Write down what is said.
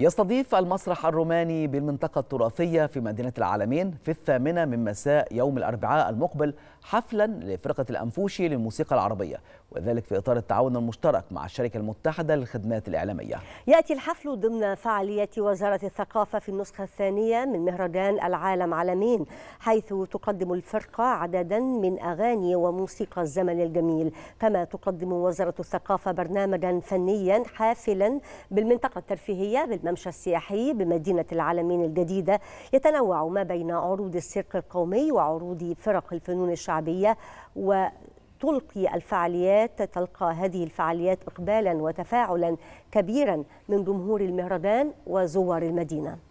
يستضيف المسرح الروماني بالمنطقة التراثية في مدينة العالمين في الثامنة من مساء يوم الأربعاء المقبل حفلا لفرقة الأنفوشي للموسيقى العربية وذلك في إطار التعاون المشترك مع الشركة المتحدة للخدمات الإعلامية يأتي الحفل ضمن فعالية وزارة الثقافة في النسخة الثانية من مهرجان العالم عالمين حيث تقدم الفرقة عددا من أغاني وموسيقى الزمن الجميل كما تقدم وزارة الثقافة برنامجا فنيا حافلا بالمنطقة الترفيهية بالم الممشى السياحي بمدينة العالمين الجديدة يتنوع ما بين عروض السيرك القومي وعروض فرق الفنون الشعبية و تلقي الفعاليات تلقى هذه الفعاليات إقبالا وتفاعلا كبيرا من جمهور المهرجان وزوار المدينه